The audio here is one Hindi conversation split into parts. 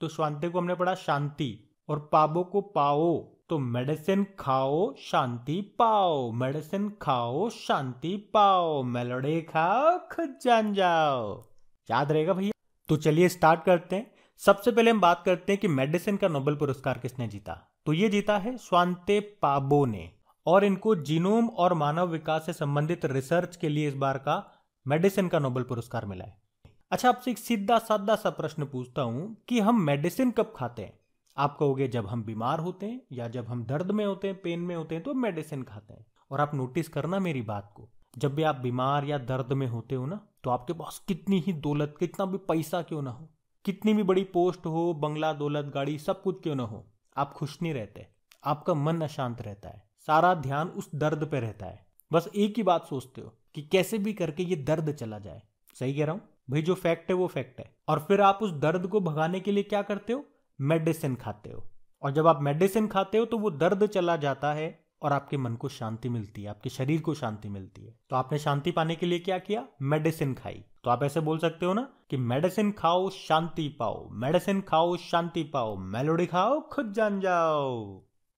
तो स्वांते को हमने पढ़ा शांति और पाबो को पाओ तो मेडिसिन खाओ शांति पाओ मेडिसिन खाओ शांति पाओ मेलोडे खाओ खुद जान जाओ याद रहेगा भैया तो चलिए स्टार्ट करते हैं सबसे पहले हम बात करते हैं कि मेडिसिन का नोबेल पुरस्कार किसने जीता तो ये जीता है स्वांते पाबो ने और इनको जीनोम और मानव विकास से संबंधित रिसर्च के लिए इस बार का मेडिसिन का नोबेल पुरस्कार मिला है अच्छा आपसे एक सीधा साधा सा प्रश्न पूछता हूं कि हम मेडिसिन कब खाते हैं आप कहोगे जब हम बीमार होते हैं या जब हम दर्द में होते हैं पेन में होते हैं तो मेडिसिन खाते हैं और आप नोटिस करना मेरी बात को जब भी आप बीमार या दर्द में होते हो ना तो आपके पास कितनी ही दौलत कितना भी पैसा क्यों ना हो कितनी भी बड़ी पोस्ट हो बंगला दौलत गाड़ी सब कुछ क्यों ना हो आप खुश नहीं रहते आपका मन अशांत रहता है सारा ध्यान उस दर्द पे रहता है बस एक ही बात सोचते हो कि कैसे भी करके ये दर्द चला जाए सही कह रहा हूं भाई जो फैक्ट है वो फैक्ट है और फिर आप उस दर्द को भगाने के लिए क्या करते हो मेडिसिन खाते हो और जब आप मेडिसिन खाते हो तो वो दर्द चला जाता है और आपके मन को शांति मिलती है आपके शरीर को शांति मिलती है तो आपने शांति पाने के लिए क्या किया मेडिसिन खाई तो आप ऐसे बोल सकते हो ना कि मेडिसिन खाओ शांति पाओ मेडिसिन खाओ शांति पाओ मेलोडी खाओ खुद जान जाओ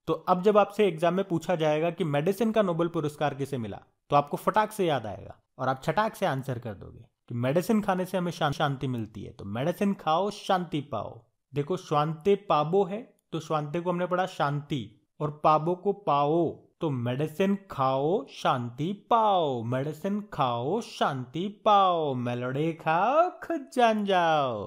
तो अब जब आपसे एग्जाम में पूछा जाएगा कि मेडिसिन का नोबेल पुरस्कार किसे मिला तो आपको फटाक से याद आएगा और आप छटाक से आंसर कर दोगे कि मेडिसिन खाने से हमें शांति मिलती है तो मेडिसिन खाओ शांति पाओ देखो शांति पाबो है तो शांति को हमने पढ़ा शांति और पाबो को पाओ तो मेडिसिन खाओ शांति पाओ मेडिसिन खाओ शांति पाओ मेलोडी खाओ खुद जान जाओ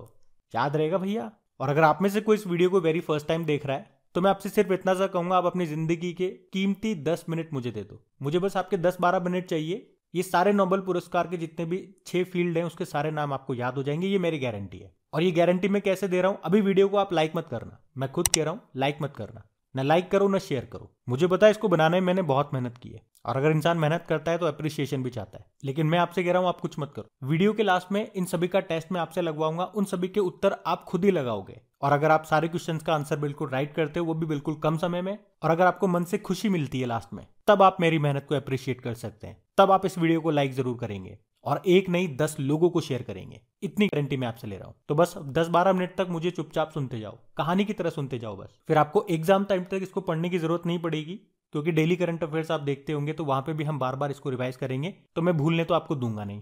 याद रहेगा भैया और अगर आप में से कोई इस वीडियो को वेरी फर्स्ट टाइम देख रहा है तो मैं आपसे सिर्फ इतना सा कहूंगा आप अपनी जिंदगी के कीमती दस मिनट मुझे दे दो मुझे बस आपके दस बारह मिनट चाहिए ये सारे नोबल पुरस्कार के जितने भी छह फील्ड हैं उसके सारे नाम आपको याद हो जाएंगे ये मेरी गारंटी है और ये गारंटी मैं कैसे दे रहा हूं अभी वीडियो को आप लाइक मत करना मैं खुद कह रहा हूँ लाइक मत करना ना लाइक करो ना शेयर करो मुझे पता है इसको बनाने में मैंने बहुत मेहनत की है और अगर इंसान मेहनत करता है तो अप्रिसिएशन भी चाहता है लेकिन मैं आपसे कह रहा हूं आप कुछ मत करो वीडियो के लास्ट में इन सभी का टेस्ट मैं आपसे लगवाऊंगा उन सभी के उत्तर आप खुद ही लगाओगे और अगर आप सारे क्वेश्चंस का आंसर बिल्कुल राइट करते हो वो भी बिल्कुल कम समय में और अगर आपको मन से खुशी मिलती है लास्ट में तब आप मेरी मेहनत को अप्रिशिएट कर सकते हैं तब आप इस वीडियो को लाइक जरूर करेंगे और एक नहीं दस लोगों को शेयर करेंगे इतनी गारंटी मैं आपसे ले रहा हूं तो बस दस बारह मिनट तक मुझे चुपचाप सुनते जाओ कहानी की तरह सुनते जाओ बस फिर आपको एग्जाम टाइम तक इसको पढ़ने की जरूरत नहीं पड़ेगी क्योंकि डेली करंट अफेयर्स आप देखते होंगे तो वहां पे भी हम बार बार इसको रिवाइज करेंगे तो मैं भूलने तो आपको दूंगा नहीं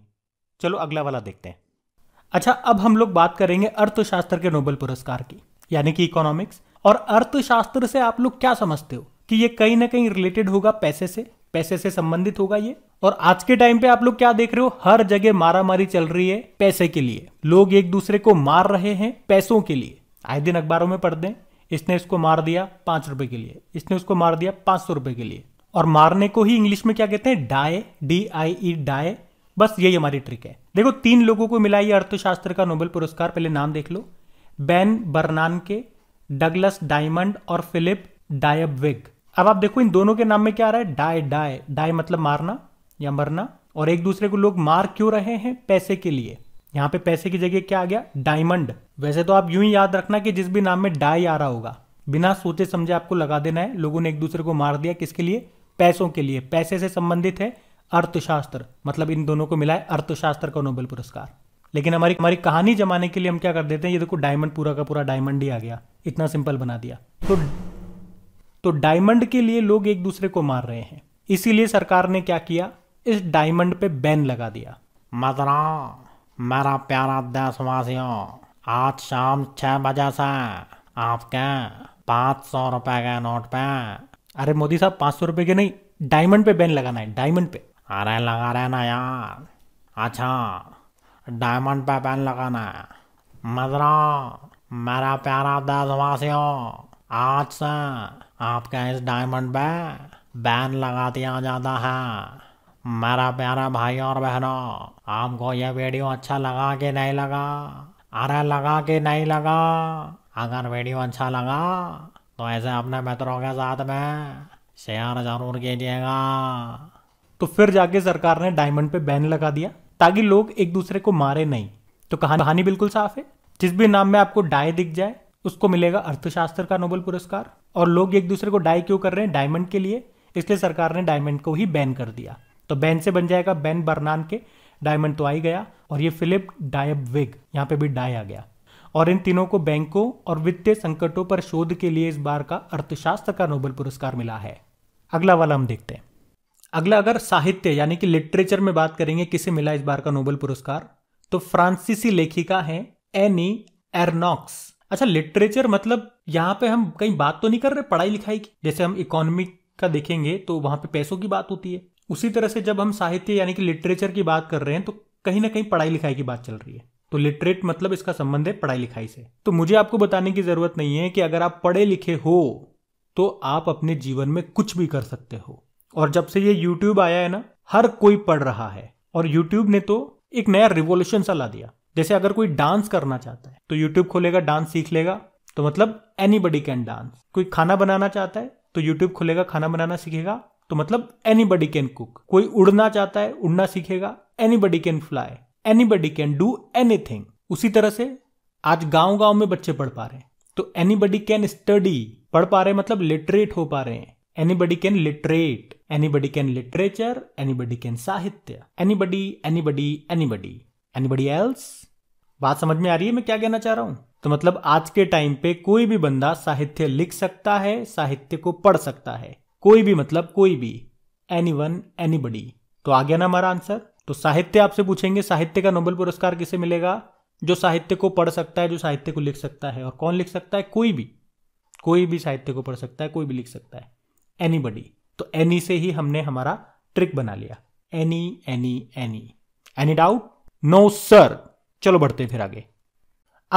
चलो अगला वाला देखते हैं अच्छा अब हम लोग बात करेंगे अर्थशास्त्र के नोबेल पुरस्कार की यानी कि इकोनॉमिक्स और अर्थशास्त्र से आप लोग क्या समझते हो कि ये कहीं ना कहीं रिलेटेड होगा पैसे से पैसे से संबंधित होगा ये और आज के टाइम पे आप लोग क्या देख रहे हो हर जगह मारा मारी चल रही है पैसे के लिए लोग एक दूसरे को मार रहे हैं पैसों के लिए आए दिन अखबारों में पढ़ दें इसने इसको मार दिया पांच रुपए के लिए इसने उसको मार दिया पांच सौ रुपए के लिए और मारने को ही इंग्लिश में क्या कहते हैं die D I E die बस यही हमारी ट्रिक है देखो तीन लोगों को मिला ये अर्थशास्त्र का नोबेल पुरस्कार पहले नाम देख लो बैन बर्नान के डगलस डायमंड और फिलिप डायबविग अब आप देखो इन दोनों के नाम में क्या आ रहा है डाय डाय डाय मतलब मारना या मरना और एक दूसरे को लोग मार क्यों रहे हैं पैसे के लिए यहाँ पे पैसे की जगह क्या आ गया डायमंड वैसे तो आप यूं ही याद रखना कि जिस भी नाम में डाई आ रहा होगा बिना सोचे समझे आपको लगा देना है लोगों ने एक दूसरे को मार दिया किसके लिए पैसों के लिए पैसे से संबंधित है अर्थशास्त्र मतलब इन दोनों को मिला है अर्थशास्त्र का नोबेल पुरस्कार लेकिन हमारी हमारी कहानी जमाने के लिए हम क्या कर देते हैं ये देखो डायमंड पूरा का पूरा डायमंड ही आ गया इतना सिंपल बना दिया तो तो डायमंड के लिए लोग एक दूसरे को मार रहे हैं इसीलिए सरकार ने क्या किया इस डायमंड पे बैन लगा दिया मदरा मेरा प्यारा देशवासियों आज शाम छह बजे से आपके पांच सौ रुपए के नोट पे अरे मोदी साहब पांच सौ रुपए के नहीं डायमंड पे बैन लगाना है डायमंड पे अरे लगा रहे ना यार अच्छा डायमंड पे बैन लगाना है मदरा मेरा प्यारा देशवासियों आज से आपके इस डायमंड पे बैन लगा दिया जाता है मेरा प्यारा भाई और बहनों आपको यह वीडियो अच्छा लगा कि नहीं लगा अरे लगा कि नहीं लगा अगर वीडियो अच्छा लगा तो ऐसे अपने मित्रों के साथ में शेयर जरूर कीजिएगा तो फिर जाके सरकार ने डायमंड पे बैन लगा दिया ताकि लोग एक दूसरे को मारे नहीं तो कहानी बिल्कुल साफ है जिस भी नाम में आपको डाय दिख जाए उसको मिलेगा अर्थशास्त्र का नोबेल पुरस्कार और लोग एक दूसरे को डाई क्यों कर रहे हैं डायमंड के लिए इसलिए सरकार ने डायमंड को ही बैन कर दिया तो बैन से बन जाएगा बैन बर्नान के डायमंड तो आ ही गया और ये फिलिप डायब विग यहाँ पे भी डाई आ गया और इन तीनों को बैंकों और वित्तीय संकटों पर शोध के लिए इस बार का अर्थशास्त्र का नोबेल पुरस्कार मिला है अगला वाला हम देखते हैं अगला अगर साहित्य यानी कि लिटरेचर में बात करेंगे किसे मिला इस बार का नोबेल पुरस्कार तो फ्रांसीसी लेखिका है एनी एरनॉक्स अच्छा लिटरेचर मतलब यहाँ पे हम कहीं बात तो नहीं कर रहे पढ़ाई लिखाई की जैसे हम इकोनॉमिक का देखेंगे तो वहां पे पैसों की बात होती है उसी तरह से जब हम साहित्य यानी कि लिटरेचर की बात कर रहे हैं तो कहीं ना कहीं पढ़ाई लिखाई की बात चल रही है तो लिटरेट मतलब इसका संबंध है पढ़ाई लिखाई से तो मुझे आपको बताने की जरूरत नहीं है कि अगर आप पढ़े लिखे हो तो आप अपने जीवन में कुछ भी कर सकते हो और जब से ये यूट्यूब आया है ना हर कोई पढ़ रहा है और यूट्यूब ने तो एक नया रिवोल्यूशन सा ला दिया जैसे अगर कोई डांस करना चाहता है तो यूट्यूब खोलेगा डांस सीख लेगा तो मतलब एनी बडी कैन डांस कोई खाना बनाना चाहता है तो यूट्यूब खोलेगा खाना बनाना सीखेगा तो मतलब एनी बडी कैन कुक कोई उड़ना चाहता है उड़ना सीखेगा anybody can fly anybody can do anything उसी तरह से आज गांव गांव में बच्चे पढ़ पा रहे हैं तो एनी बडी कैन स्टडी पढ़ पा रहे मतलब लिटरेट हो पा रहे हैं anybody can literate anybody can literature anybody can साहित्य anybody anybody anybody else बात समझ में आ रही है मैं क्या कहना चाह रहा हूं तो मतलब आज के टाइम पे कोई भी बंदा साहित्य लिख सकता है साहित्य को पढ़ सकता है कोई भी मतलब कोई भी एनी वन एनीबडी तो आ गया ना हमारा आंसर तो साहित्य आपसे पूछेंगे साहित्य का नोबेल पुरस्कार किसे मिलेगा जो साहित्य को पढ़ सकता है जो साहित्य को लिख सकता है और कौन लिख सकता है कोई भी कोई भी साहित्य को पढ़ सकता है कोई भी लिख सकता है एनीबडी तो एनी से ही हमने हमारा ट्रिक बना लिया any any any any doubt no sir चलो बढ़ते फिर आगे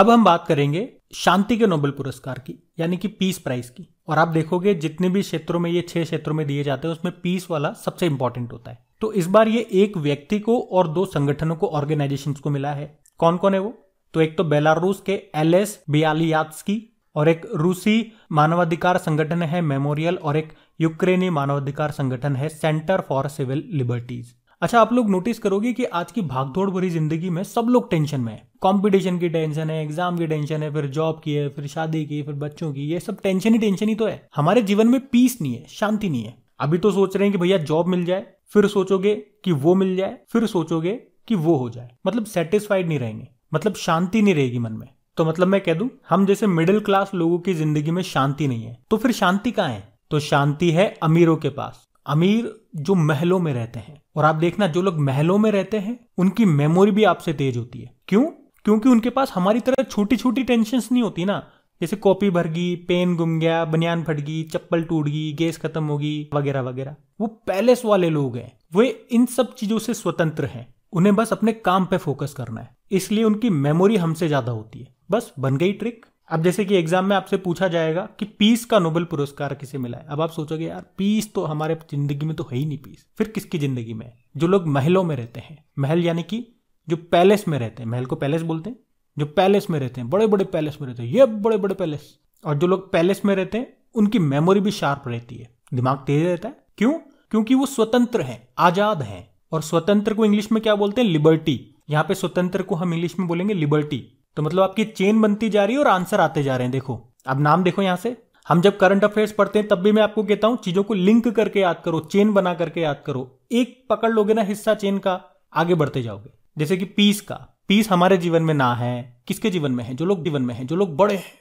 अब हम बात करेंगे शांति के नोबेल पुरस्कार की यानी कि पीस प्राइज की और आप देखोगे जितने भी क्षेत्रों में ये छह क्षेत्रों में दिए जाते हैं उसमें पीस वाला सबसे इंपॉर्टेंट होता है तो इस बार ये एक व्यक्ति को और दो संगठनों को ऑर्गेनाइजेशन को मिला है कौन कौन है वो तो एक तो बेलारूस के एल एस बियालियात्सकी और एक रूसी मानवाधिकार संगठन है मेमोरियल और एक यूक्रेनी मानवाधिकार संगठन है सेंटर फॉर सिविल लिबर्टीज अच्छा आप लोग नोटिस करोगे कि आज की भागदौड़ भरी जिंदगी में सब लोग टेंशन में है कॉम्पिटिशन की टेंशन है एग्जाम की टेंशन है फिर जॉब की है फिर शादी की फिर बच्चों की ये सब टेंशन ही टेंशन ही तो है हमारे जीवन में पीस नहीं है शांति नहीं है अभी तो सोच रहे हैं कि भैया जॉब मिल जाए फिर सोचोगे कि वो मिल जाए फिर सोचोगे कि वो हो जाए मतलब सेटिस्फाइड नहीं रहेंगे मतलब शांति नहीं रहेगी मन में तो मतलब मैं कह दू हम जैसे मिडिल क्लास लोगों की जिंदगी में शांति नहीं है तो फिर शांति कहाँ है तो शांति है अमीरों के पास अमीर जो महलों में रहते हैं और आप देखना जो लोग महलों में रहते हैं उनकी मेमोरी भी आपसे तेज होती है क्यों क्योंकि उनके पास हमारी तरह छोटी छोटी टेंशन नहीं होती ना जैसे कॉपी भर गई पेन गुम गया बनियान फट गई चप्पल टूट गई गैस खत्म होगी वगैरह वगैरह वो पैलेस वाले लोग हैं वे इन सब चीजों से स्वतंत्र हैं उन्हें बस अपने काम पे फोकस करना है इसलिए उनकी मेमोरी हमसे ज्यादा होती है बस बन गई ट्रिक अब जैसे कि एग्जाम में आपसे पूछा जाएगा कि पीस का नोबेल पुरस्कार किसे मिला है अब आप सोचोगे यार पीस तो हमारे जिंदगी में तो है ही नहीं पीस फिर किसकी जिंदगी में जो लोग महलों में रहते हैं महल यानी कि जो पैलेस में रहते हैं महल को पैलेस बोलते हैं जो पैलेस में रहते हैं बड़े बड़े पैलेस में रहते हैं ये बड़े बड़े पैलेस और जो लोग पैलेस में रहते हैं उनकी मेमोरी भी शार्प रहती है दिमाग तेज रहता है क्यों क्योंकि वो स्वतंत्र हैं आजाद हैं और स्वतंत्र को इंग्लिश में क्या बोलते हैं लिबर्टी यहाँ पे स्वतंत्र को हम इंग्लिश में बोलेंगे लिबर्टी तो मतलब आपकी चेन बनती जा रही है और आंसर आते जा रहे हैं देखो अब नाम देखो यहां से हम जब करंट अफेयर्स पढ़ते हैं तब भी मैं आपको कहता हूं चीजों को लिंक करके याद करो चेन बना करके याद करो एक पकड़ लोगे ना हिस्सा चेन का आगे बढ़ते जाओगे जैसे कि पीस का पीस हमारे जीवन में ना है किसके जीवन में है जो लोग जीवन में है जो लोग बड़े हैं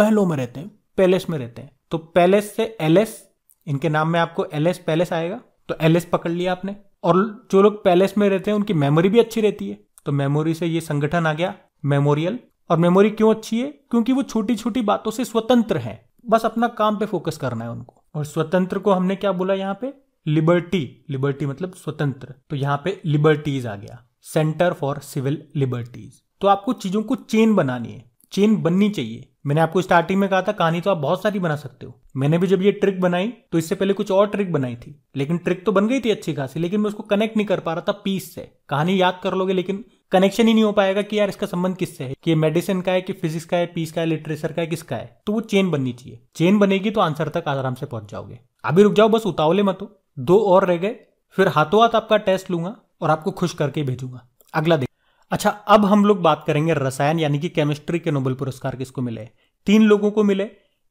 महलों में रहते हैं पैलेस में रहते हैं तो पैलेस से एलएस इनके नाम में आपको एलएस पैलेस आएगा तो एलएस पकड़ लिया आपने और जो लोग पैलेस में रहते हैं उनकी मेमोरी भी अच्छी रहती है तो मेमोरी से ये संगठन आ गया मेमोरियल और मेमोरी क्यों अच्छी है क्योंकि वो छोटी छोटी बातों से स्वतंत्र हैं बस अपना काम पे फोकस करना है उनको और स्वतंत्र को हमने क्या बोला यहाँ पे लिबर्टी लिबर्टी मतलब स्वतंत्र तो यहाँ पे लिबर्टीज आ गया सेंटर फॉर सिविल लिबर्टीज तो आपको चीजों को चेन बनानी है चेन बननी चाहिए मैंने आपको स्टार्टिंग में कहा था कहानी तो आप बहुत सारी बना सकते हो मैंने भी जब ये ट्रिक बनाई तो इससे पहले कुछ और ट्रिक बनाई थी लेकिन ट्रिक तो बन गई थी अच्छी खासी लेकिन मैं उसको कनेक्ट नहीं कर पा रहा था पीस से कहानी याद कर लोगे लेकिन कनेक्शन ही नहीं हो पाएगा कि यार इसका संबंध किससे है कि मेडिसिन का है कि फिजिक्स का है पीस का है लिटरेचर का है किसका है तो वो चेन बननी चाहिए चेन बनेगी तो आंसर तक आराम से पहुंच जाओगे अभी रुक जाओ बस उतावले मत हो दो और रह गए फिर हाथों हाथ आपका टेस्ट लूंगा और आपको खुश करके भेजूंगा अगला देख अच्छा अब हम लोग बात करेंगे रसायन यानी कि केमिस्ट्री के नोबेल पुरस्कार किसको मिले तीन लोगों को मिले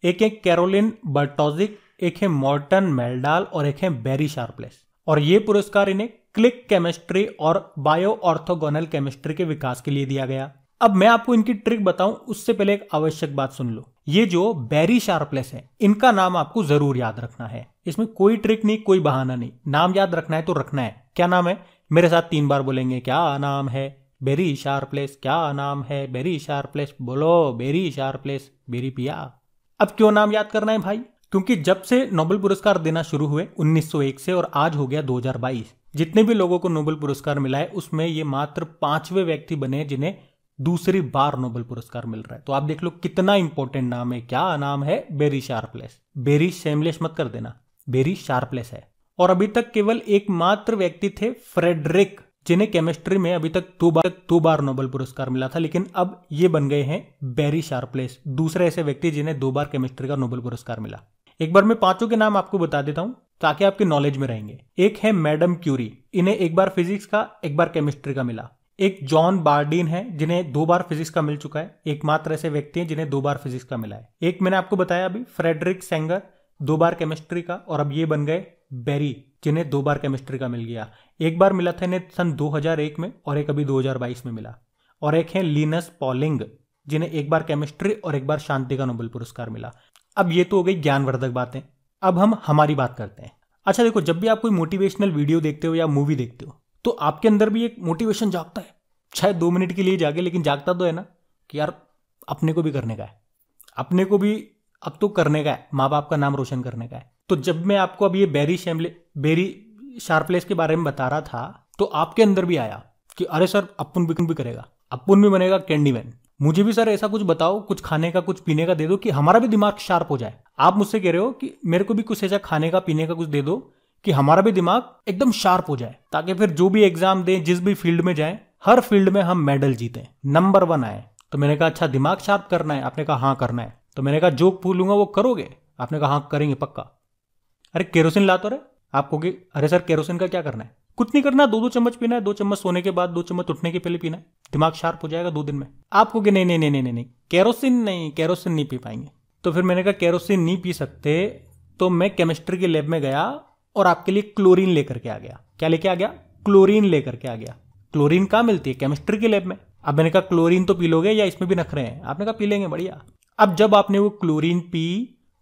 एक है कैरोलिन बर्टोजिक एक है मॉर्टन मेलडाल और एक है बेरी शार्पलेस और ये पुरस्कार इन्हें क्लिक केमिस्ट्री और बायो ऑर्थोगोनल केमिस्ट्री के विकास के लिए दिया गया अब मैं आपको इनकी ट्रिक बताऊं उससे पहले एक आवश्यक बात सुन लो ये जो बैरी शार्पलेस है इनका नाम आपको जरूर याद रखना है इसमें कोई ट्रिक नहीं कोई बहाना नहीं नाम याद रखना है तो रखना है क्या नाम है मेरे साथ तीन बार बोलेंगे क्या नाम है बेरी शार्पलेस क्या नाम है बेरी शार्पलेस बोलो बेरी शार्पलेस बेरी पिया अब क्यों नाम याद करना है भाई क्योंकि जब से नोबेल पुरस्कार देना शुरू हुए 1901 से और आज हो गया 2022 जितने भी लोगों को नोबेल पुरस्कार मिला है उसमें ये मात्र पांचवें व्यक्ति बने जिन्हें दूसरी बार नोबेल पुरस्कार मिल रहा है तो आप देख लो कितना इंपॉर्टेंट नाम है क्या नाम है बेरी शार्पलेस बेरी सेमलेस मत कर देना बेरी शार्पलेस है और अभी तक केवल एकमात्र व्यक्ति थे फ्रेडरिक जिन्हें केमिस्ट्री में अभी तक दो बार दो बार नोबेल पुरस्कार मिला था लेकिन अब ये बन गए हैं बेरी शार्पलेस दूसरे ऐसे व्यक्ति जिन्हें दो बार केमिस्ट्री का नोबेल पुरस्कार मिला एक बार मैं पांचों के नाम आपको बता देता हूं ताकि आपके नॉलेज में रहेंगे एक है मैडम क्यूरी इन्हें एक बार फिजिक्स का एक बार केमिस्ट्री का मिला एक जॉन बार्डिन है जिन्हें दो बार फिजिक्स का मिल चुका है एकमात्र ऐसे व्यक्ति हैं जिन्हें दो बार फिजिक्स का मिला है एक मैंने आपको बताया अभी फ्रेडरिक सेंगर दो बार केमिस्ट्री का और अब ये बन गए बेरी जिन्हें दो बार केमिस्ट्री का मिल गया एक बार मिला था इन्हें सन 2001 में और एक अभी 2022 में मिला और एक है लीनस पॉलिंग जिन्हें एक बार केमिस्ट्री और एक बार शांति का नोबेल पुरस्कार मिला अब ये तो हो गई ज्ञानवर्धक बातें अब हम हमारी बात करते हैं अच्छा देखो जब भी आप कोई मोटिवेशनल वीडियो देखते हो या मूवी देखते हो तो आपके अंदर भी एक मोटिवेशन जागता है शायद दो मिनट के लिए जागे लेकिन जागता तो है ना कि यार अपने को भी करने का है अपने को भी अब तो करने का है माँ बाप का नाम रोशन करने का है तो जब मैं आपको अब ये बेरी शैमले बेरी शार्पलेस के बारे में बता रहा था तो आपके अंदर भी आया कि अरे सर अपुन भी, भी करेगा अपुन भी बनेगा कैंडी मैन मुझे भी सर ऐसा कुछ बताओ कुछ खाने का कुछ पीने का दे दो कि हमारा भी दिमाग शार्प हो जाए आप मुझसे कह रहे हो कि मेरे को भी कुछ ऐसा खाने का पीने का कुछ दे दो कि हमारा भी दिमाग एकदम शार्प हो जाए ताकि फिर जो भी एग्जाम दें जिस भी फील्ड में जाएं हर फील्ड में हम मेडल जीतें नंबर वन आए तो मैंने कहा अच्छा दिमाग शार्प करना है आपने कहा हाँ करना है तो मैंने कहा जो भूलूंगा वो करोगे आपने कहा हाँ करेंगे पक्का अरे केरोसिन ला तो रहे आपको अरे सर केरोसिन का क्या करना है कुछ नहीं करना दो दो चम्मच पीना है दो चम्मच सोने के बाद दो चम्मच उठने के पहले पीना है दिमाग शार्प हो जाएगा दो दिन में आपको कि नहीं नहीं नहीं नहीं नहीं कैरोसिन नहीं कैरोसिन नहीं पी पाएंगे तो फिर मैंने कहा कैरोसिन नहीं पी सकते तो मैं केमिस्ट्री के लैब में गया और आपके लिए क्लोरीन लेकर के आ गया क्या लेके आ गया क्लोरीन लेकर के आ गया क्लोरीन कहाँ मिलती है केमिस्ट्री के लैब में अब मैंने कहा क्लोरीन तो पी लोगे या इसमें भी नखरे हैं आपने कहा पी लेंगे बढ़िया अब जब आपने वो क्लोरीन पी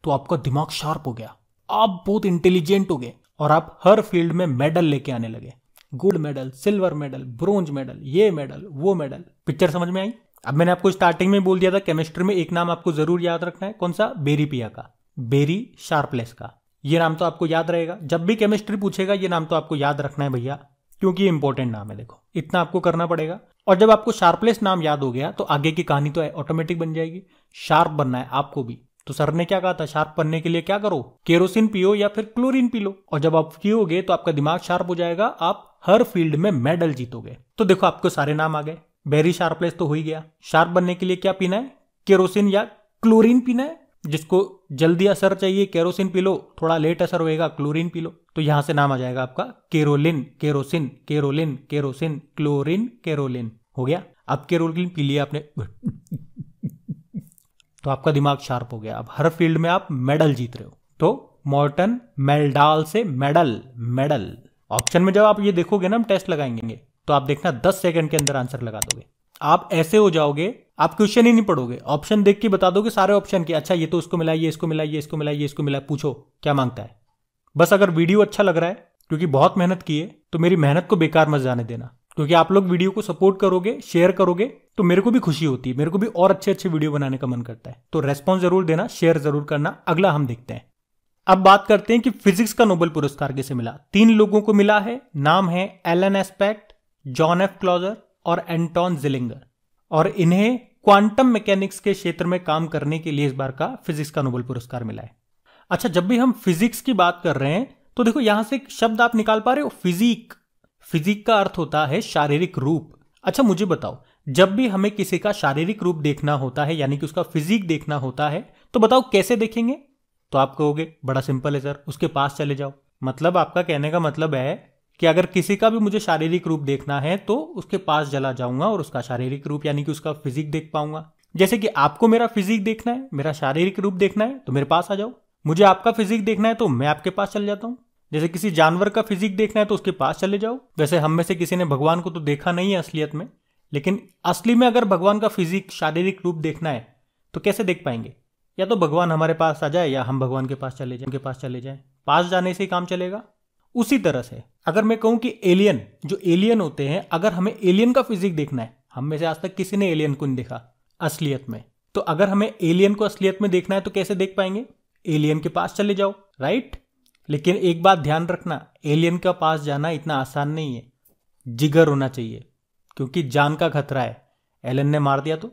तो आपका दिमाग शार्प हो गया आप बहुत इंटेलिजेंट हो गए और आप हर फील्ड में मेडल लेके आने लगे gold medal silver medal bronze medal ये मेडल वो मेडल पिक्चर समझ में आई अब मैंने आपको स्टार्टिंग में बोल दिया था केमिस्ट्री में एक नाम आपको जरूर याद रखना है कौन सा बेरीपिया का बेरी शार्पलेस का ये नाम तो आपको याद रहेगा जब भी केमिस्ट्री पूछेगा ये नाम तो आपको याद रखना है भैया क्योंकि ये इंपॉर्टेंट नाम है देखो इतना आपको करना पड़ेगा और जब आपको शार्पलेस नाम याद हो गया तो आगे की कहानी तो ऑटोमेटिक बन जाएगी शार्प बनना है आपको भी तो सर ने क्या कहा था शार्प करने के लिए क्या करो केरोसिन पियो या फिर क्लोरीन पी लो और जब आप पियोगे तो आपका दिमाग शार्प हो जाएगा आप हर फील्ड में मेडल जीतोगे तो देखो आपको सारे नाम आ गए बेरी शार्पलेस तो हो ही गया शार्प बनने के लिए क्या पीना है केरोसिन या क्लोरीन पीना है जिसको जल्दी असर चाहिए केरोसिन पी लो थोड़ा लेट असर होएगा क्लोरीन पी लो तो यहां से नाम आ जाएगा आपका Carolyn kerosene Carolyn kerosene chlorine Carolyn हो गया अब केरोलिन पी लिया आपने तो आपका दिमाग शार्प हो गया अब हर फील्ड में आप मेडल जीत रहे हो तो मॉर्टन मेलडाल से मेडल मेडल ऑप्शन में जब आप ये देखोगे ना हम टेस्ट लगाएंगे तो आप देखना दस सेकंड के अंदर आंसर लगा दोगे आप ऐसे हो जाओगे आप क्वेश्चन ही नहीं पढ़ोगे ऑप्शन देख के बता दोगे सारे ऑप्शन के अच्छा ये तो उसको मिला ये इसको मिला ये इसको मिला ये इसको मिला पूछो क्या मांगता है बस अगर वीडियो अच्छा लग रहा है क्योंकि बहुत मेहनत की है तो मेरी मेहनत को बेकार मत जाने देना क्योंकि आप लोग वीडियो को सपोर्ट करोगे शेयर करोगे तो मेरे को भी खुशी होती है मेरे को भी और अच्छे अच्छे वीडियो बनाने का मन करता है तो रेस्पॉन्स जरूर देना शेयर जरूर करना अगला हम देखते हैं अब बात करते हैं कि फिजिक्स का नोबेल पुरस्कार कैसे मिला तीन लोगों को मिला है नाम है Alain Aspect John F Clauser और एंटॉन जिलिंगर और इन्हें क्वांटम मैकेनिक्स के क्षेत्र में काम करने के लिए इस बार का फिजिक्स का नोबेल पुरस्कार मिला है अच्छा जब भी हम फिजिक्स की बात कर रहे हैं तो देखो यहां से एक शब्द आप निकाल पा रहे हो फिजिक फिजिक का अर्थ होता है शारीरिक रूप अच्छा मुझे बताओ जब भी हमें किसी का शारीरिक रूप देखना होता है यानी कि उसका फिजिक देखना होता है तो बताओ कैसे देखेंगे तो आप कहोगे बड़ा सिंपल है सर उसके पास चले जाओ मतलब आपका कहने का मतलब है कि अगर किसी का भी मुझे शारीरिक रूप देखना है तो उसके पास चला जाऊंगा और उसका शारीरिक रूप यानी कि उसका फिजिक देख पाऊंगा जैसे कि आपको मेरा फिजिक देखना है मेरा शारीरिक रूप देखना है तो मेरे पास आ जाओ मुझे आपका फिजिक देखना है तो मैं आपके पास चल जाता हूँ जैसे किसी जानवर का फिजिक देखना है तो उसके पास चले जाओ वैसे हम में से किसी ने भगवान को तो देखा नहीं है असलियत में लेकिन असली में अगर भगवान का फिजिक शारीरिक रूप देखना है तो कैसे देख पाएंगे या तो भगवान हमारे पास आ जाए या हम भगवान के पास चले जाए उनके पास चले जाए पास जाने से ही काम चलेगा उसी तरह से अगर मैं कहूं कि एलियन जो एलियन होते हैं अगर हमें एलियन का फिजिक देखना है हम में से आज तक किसी ने एलियन को नहीं देखा असलियत में तो अगर हमें एलियन को असलियत में देखना है तो कैसे देख पाएंगे एलियन के पास चले जाओ राइट लेकिन एक बात ध्यान रखना एलियन का पास जाना इतना आसान नहीं है जिगर होना चाहिए क्योंकि जान का खतरा है एलन ने मार दिया तो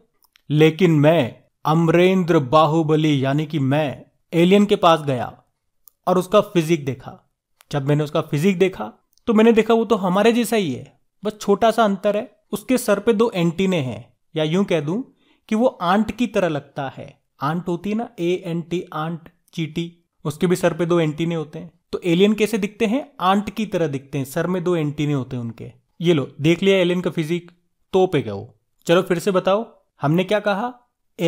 लेकिन मैं अमरेंद्र बाहुबली यानी कि मैं एलियन के पास गया और उसका फिजिक देखा जब मैंने उसका फिजिक देखा तो मैंने देखा वो तो हमारे जैसा ही है बस छोटा सा अंतर है उसके सर पे दो एंटीने हैं या यूं कह दूं कि वो आंट की तरह लगता है आंट होती है ना ए एन टी आंट चीटी उसके भी सर पे दो एंटीने होते हैं तो एलियन कैसे दिखते हैं आंट की तरह दिखते हैं सर में दो एंटीने होते हैं उनके ये लो देख लिया एलियन का फिजिक तो पे गए चलो फिर से बताओ हमने क्या कहा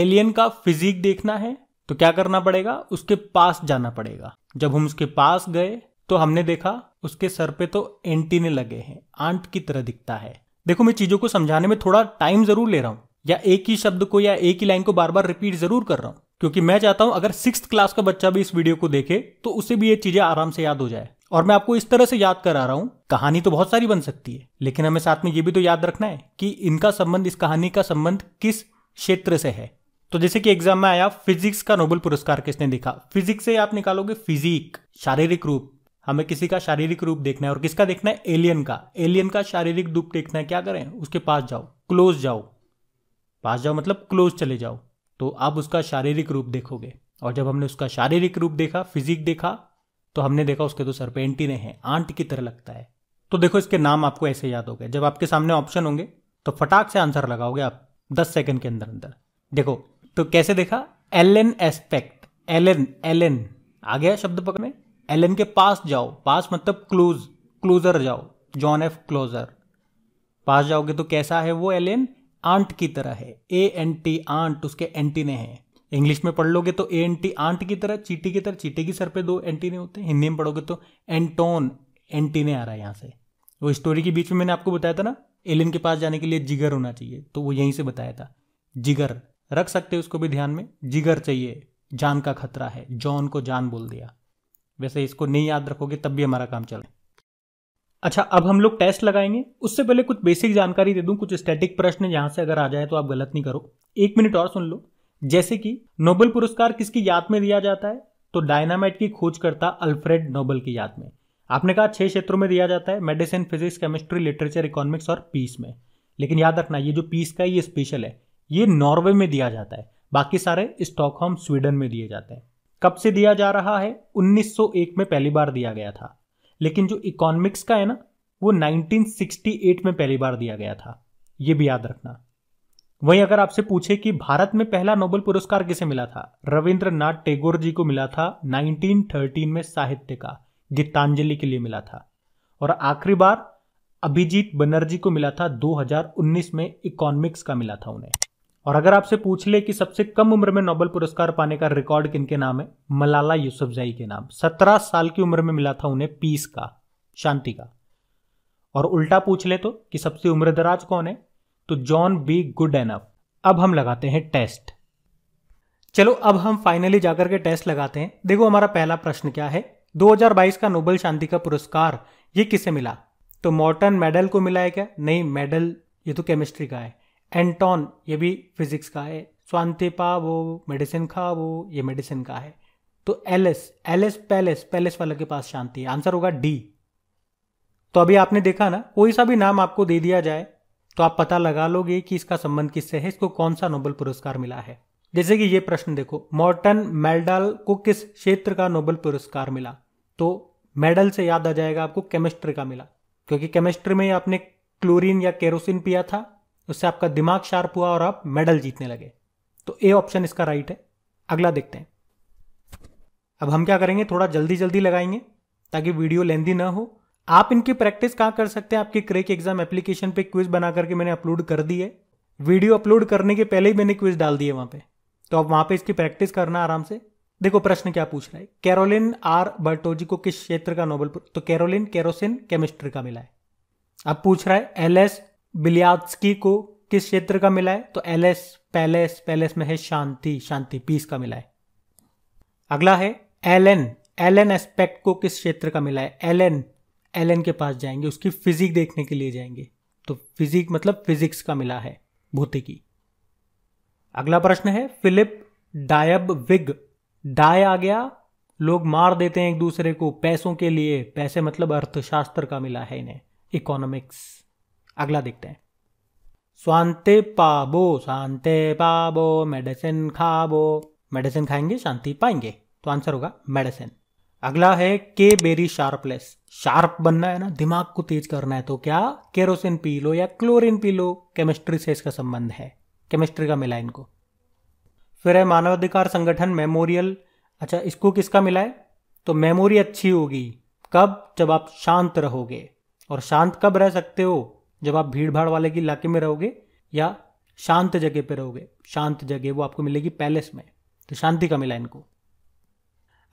एलियन का फिजिक देखना है तो क्या करना पड़ेगा उसके पास जाना पड़ेगा जब हम उसके पास गए तो हमने देखा उसके सर पे तो एंटीने लगे हैं आंट की तरह दिखता है देखो मैं चीजों को समझाने में थोड़ा टाइम जरूर ले रहा हूं या एक ही शब्द को या एक ही लाइन को बार बार रिपीट जरूर कर रहा हूं क्योंकि मैं चाहता हूं अगर सिक्स क्लास का बच्चा भी इस वीडियो को देखे तो उसे भी ये चीजें आराम से याद हो जाए और मैं आपको इस तरह से याद करा रहा हूं कहानी तो बहुत सारी बन सकती है लेकिन हमें साथ में ये भी तो याद रखना है कि इनका संबंध इस कहानी का संबंध किस क्षेत्र से है तो जैसे कि एग्जाम में आया फिजिक्स का नोबेल पुरस्कार किसने देखा फिजिक्स से आप निकालोगे फिजिक शारीरिक रूप हमें किसी का शारीरिक रूप देखना है और किसका देखना है एलियन का एलियन का शारीरिक रूप देखना है क्या करें उसके पास जाओ क्लोज जाओ पास जाओ मतलब क्लोज चले जाओ तो आप उसका शारीरिक रूप देखोगे और जब हमने उसका शारीरिक रूप देखा फिजिक देखा तो हमने देखा उसके तो सरपेंटिने हैं आंट की तरह लगता है तो देखो इसके नाम आपको ऐसे याद हो गए जब आपके सामने ऑप्शन होंगे तो फटाक से आंसर लगाओगे आप दस सेकंड के अंदर अंदर देखो तो कैसे देखा L N aspect L L N आ गया शब्द पकड़ में एन के पास जाओ पास मतलब क्लोज क्लोजर जाओ जॉन एफ क्लोजर पास जाओगे तो कैसा है वो एन आंट की तरह है ए एन टी आंट उसके एंटीने हैं इंग्लिश में पढ़ लोगे तो ए एन टी आंट की तरह चीटी की तरह चीटी की सर पे दो एंटीने होते हैं हिंदी में पढ़ोगे तो एंटोन एंटीने आ रहा है यहाँ से वो स्टोरी के बीच में मैंने आपको बताया था ना एलिन के पास जाने के लिए जिगर होना चाहिए तो वो यहीं से बताया था जिगर रख सकते उसको भी ध्यान में जिगर चाहिए जान का खतरा है जॉन को जान बोल दिया वैसे इसको नहीं याद रखोगे तब भी हमारा काम चल अच्छा अब हम लोग टेस्ट लगाएंगे उससे पहले कुछ बेसिक जानकारी दे दूं कुछ स्टैटिक प्रश्न यहां से अगर आ जाए तो आप गलत नहीं करो एक मिनट और सुन लो जैसे कि नोबेल पुरस्कार किसकी याद में दिया जाता है तो डायनामाइट की खोजकर्ता अल्फ्रेड नोबल की याद में आपने कहा छह क्षेत्रों में दिया जाता है medicine physics chemistry literature economics और पीस में लेकिन याद रखना ये जो पीस का है ये स्पेशल है ये नॉर्वे में दिया जाता है बाकी सारे स्टॉकहोम स्वीडन में दिए जाते हैं कब से दिया जा रहा है 1901 में पहली बार दिया गया था लेकिन जो इकोनॉमिक्स का है ना वो 1968 में पहली बार दिया गया था ये भी याद रखना वहीं अगर आपसे पूछे कि भारत में पहला नोबेल पुरस्कार किसे मिला था रविंद्रनाथ टैगोर जी को मिला था 1913 में साहित्य का गीतांजलि के लिए मिला था और आखिरी बार अभिजीत बनर्जी को मिला था 2019 में इकोनॉमिक्स का मिला था उन्हें और अगर आपसे पूछ ले कि सबसे कम उम्र में नोबेल पुरस्कार पाने का रिकॉर्ड किन के नाम है मलाला यूसुफजाई के नाम सत्रह साल की उम्र में मिला था उन्हें पीस का शांति का और उल्टा पूछ ले तो कि सबसे उम्रदराज कौन है तो जॉन बी गुड एनफ अब हम लगाते हैं टेस्ट चलो अब हम फाइनली जाकर के टेस्ट लगाते हैं देखो हमारा पहला प्रश्न क्या है 2022 का नोबेल शांति का पुरस्कार ये किसे मिला तो मॉर्टन मेडल को मिला है क्या नहीं मेडल ये तो केमिस्ट्री का है एंटॉन ये भी फिजिक्स का है पा वो मेडिसिन वो ये मेडिसिन का है तो एलिस एलिस पैलेस पैलेस वाले के पास शांति है आंसर होगा डी तो अभी आपने देखा ना कोई सा भी नाम आपको दे दिया जाए तो आप पता लगा लोगे कि इसका संबंध किससे है इसको कौन सा नोबेल पुरस्कार मिला है जैसे कि ये प्रश्न देखो मॉर्टन मेडल को किस क्षेत्र का नोबेल पुरस्कार मिला तो मेडल से याद आ जाएगा आपको केमिस्ट्री का मिला क्योंकि केमिस्ट्री में आपने क्लोरीन या केरोसिन पिया था उससे आपका दिमाग शार्प हुआ और आप मेडल जीतने लगे तो ए ऑप्शन इसका राइट है अगला देखते हैं अब हम क्या करेंगे थोड़ा जल्दी जल्दी लगाएंगे ताकि वीडियो लेंदी ना हो आप इनकी प्रैक्टिस कहाँ कर सकते हैं आपकी क्रेक एग्जाम एप्लीकेशन पे क्विज बना करके मैंने अपलोड कर दी है वीडियो अपलोड करने के पहले ही मैंने क्विज डाल दी है वहाँ पे तो आप वहाँ पे इसकी प्रैक्टिस करना आराम से देखो प्रश्न क्या पूछ रहा है कैरोलिन आर बर्टोजी को किस क्षेत्र का नोबल तो कैरोलिन कैरोसिन केमिस्ट्री का मिला है अब पूछ रहा है एल एस बिलियात्सकी को किस क्षेत्र का मिला है तो एलेस पैलेस पैलेस में है शांति शांति पीस का मिला है अगला है एलन एलन एस्पेक्ट को किस क्षेत्र का मिला है एलन एलन के पास जाएंगे उसकी फिजिक देखने के लिए जाएंगे तो फिजिक मतलब फिजिक्स का मिला है भौतिकी अगला प्रश्न है फिलिप डायब विग डाय आ गया लोग मार देते हैं एक दूसरे को पैसों के लिए पैसे मतलब अर्थशास्त्र का मिला है इन्हें इकोनॉमिक्स अगला देखते हैं स्वांते पाबो शांति पाबो मेडिसिन खाबो मेडिसिन खाएंगे शांति पाएंगे तो आंसर होगा मेडिसिन अगला है के बेरी शार्पलेस शार्प बनना है ना दिमाग को तेज करना है तो क्या केरोसिन पी लो या क्लोरिन पी लो केमिस्ट्री से इसका संबंध है केमिस्ट्री का मिला इनको फिर है मानवाधिकार संगठन मेमोरियल अच्छा इसको किसका मिला है तो मेमोरी अच्छी होगी कब जब आप शांत रहोगे और शांत कब रह सकते हो जब आप भीड़ भाड़ वाले के इलाके में रहोगे या शांत जगह पे रहोगे शांत जगह वो आपको मिलेगी पैलेस में तो शांति का मिला इनको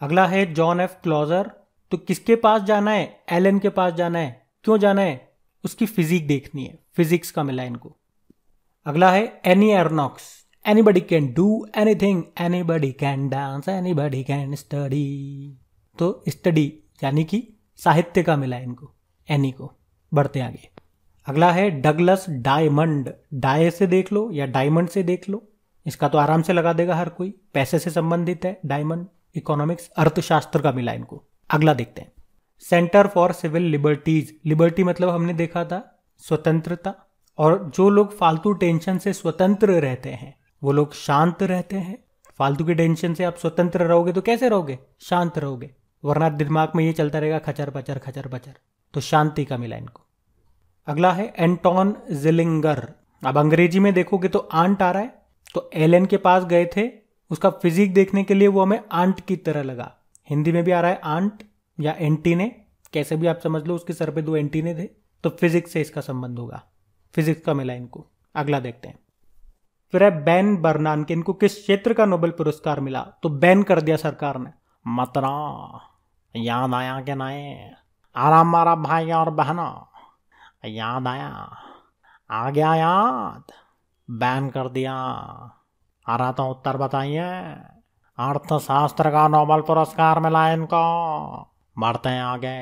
अगला है जॉन एफ क्लॉजर तो किसके पास जाना है एलन के पास जाना है क्यों जाना है उसकी फिजिक देखनी है फिजिक्स का मिला इनको अगला है Annie Ernaux anybody can do anything anybody can dance anybody can study तो स्टडी यानी कि साहित्य का मिला इनको एनी को बढ़ते आगे अगला है डगलस डायमंड डाय से देख लो या डायमंड से देख लो इसका तो आराम से लगा देगा हर कोई पैसे से संबंधित है डायमंड इकोनॉमिक्स अर्थशास्त्र का मिला इनको अगला देखते हैं Center for Civil Liberties liberty मतलब हमने देखा था स्वतंत्रता और जो लोग फालतू टेंशन से स्वतंत्र रहते हैं वो लोग शांत रहते हैं फालतू की टेंशन से आप स्वतंत्र रहोगे तो कैसे रहोगे शांत रहोगे वरना दिमाग में ये चलता रहेगा खचर पचर खचर पचर तो शांति का मिला इनको अगला है एंटोन जिलिंगर अब अंग्रेजी में देखोगे तो आंट आ रहा है तो एलन के पास गए थे उसका फिजिक देखने के लिए वो हमें आंट की तरह लगा हिंदी में भी आ रहा है आंट या एंटीने कैसे भी आप समझ लो उसके सर पे दो एंटीने थे तो फिजिक्स से इसका संबंध होगा फिजिक्स का मिला इनको अगला देखते हैं फिर है बैन बर्नान के इनको किस क्षेत्र का नोबेल पुरस्कार मिला तो बैन कर दिया सरकार ने मतरा याद आया के नाए आराम मारा भाई और बहना याद आया आ गया याद बैन कर दिया आ रहा था उत्तर बताइए अर्थशास्त्र का नोबल पुरस्कार मिला इनको बढ़ते हैं आगे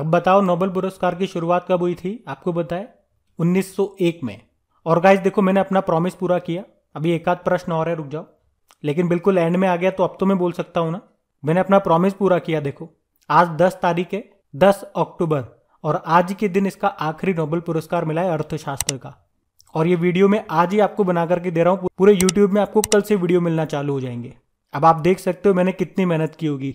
अब बताओ नोबल पुरस्कार की शुरुआत कब हुई थी आपको बताए 1901 में और गाइस देखो मैंने अपना प्रॉमिस पूरा किया अभी एक आध प्रश्न और है रुक जाओ लेकिन बिल्कुल एंड में आ गया तो अब तो मैं बोल सकता हूँ ना मैंने अपना प्रॉमिस पूरा किया देखो आज 10 तारीख है 10 अक्टूबर और आज के दिन इसका आखिरी नोबेल पुरस्कार मिला है अर्थशास्त्र का और ये वीडियो मैं आज ही आपको बना करके दे रहा हूँ पूरे यूट्यूब में आपको कल से वीडियो मिलना चालू हो जाएंगे अब आप देख सकते हो मैंने कितनी मेहनत की होगी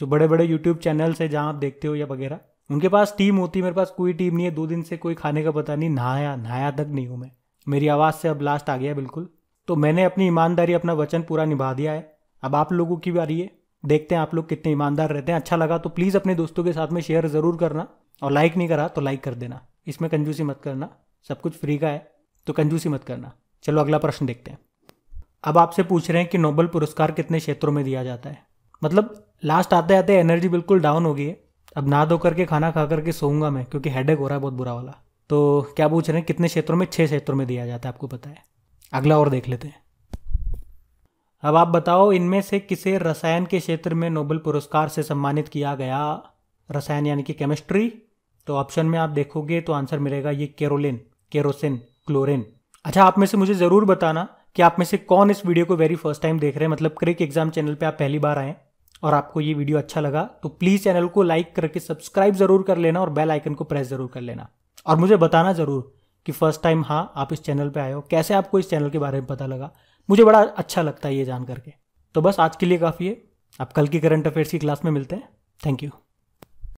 जो बड़े बड़े यूट्यूब चैनल्स है जहाँ आप देखते हो या वगैरह उनके पास टीम होती है मेरे पास कोई टीम नहीं है दो दिन से कोई खाने का पता नहीं नहाया नहाया तक नहीं हूँ मैं मेरी आवाज़ से अब लास्ट आ गया बिल्कुल तो मैंने अपनी ईमानदारी अपना वचन पूरा निभा दिया है अब आप लोगों की बारी है देखते हैं आप लोग कितने ईमानदार रहते हैं अच्छा लगा तो प्लीज़ अपने दोस्तों के साथ में शेयर ज़रूर करना और लाइक नहीं करा तो लाइक कर देना इसमें कंजूसी मत करना सब कुछ फ्री का है तो कंजूसी मत करना चलो अगला प्रश्न देखते हैं अब आपसे पूछ रहे हैं कि नोबल पुरस्कार कितने क्षेत्रों में दिया जाता है मतलब लास्ट आते आते एनर्जी बिल्कुल डाउन हो गई है अब ना धो करके खाना खा करके सोऊंगा मैं क्योंकि हेडेक हो रहा है बहुत बुरा वाला तो क्या पूछ रहे हैं कितने क्षेत्रों में छः क्षेत्रों में दिया जाता है आपको पता है अगला और देख लेते हैं अब आप बताओ इनमें से किसे रसायन के क्षेत्र में नोबल पुरस्कार से सम्मानित किया गया रसायन यानी कि केमिस्ट्री तो ऑप्शन में आप देखोगे तो आंसर मिलेगा ये केरोलिन केरोसिन क्लोरिन अच्छा आप में से मुझे ज़रूर बताना कि आप में से कौन इस वीडियो को वेरी फर्स्ट टाइम देख रहे हैं मतलब क्रिक एग्जाम चैनल पे आप पहली बार आए और आपको ये वीडियो अच्छा लगा तो प्लीज़ चैनल को लाइक करके सब्सक्राइब ज़रूर कर लेना और बेल आइकन को प्रेस ज़रूर कर लेना और मुझे बताना ज़रूर कि फर्स्ट टाइम हाँ आप इस चैनल पर आए हो कैसे आपको इस चैनल के बारे में पता लगा मुझे बड़ा अच्छा लगता है ये जान करके तो बस आज के लिए काफ़ी है आप कल की करंट अफेयर्स की क्लास में मिलते हैं थैंक यू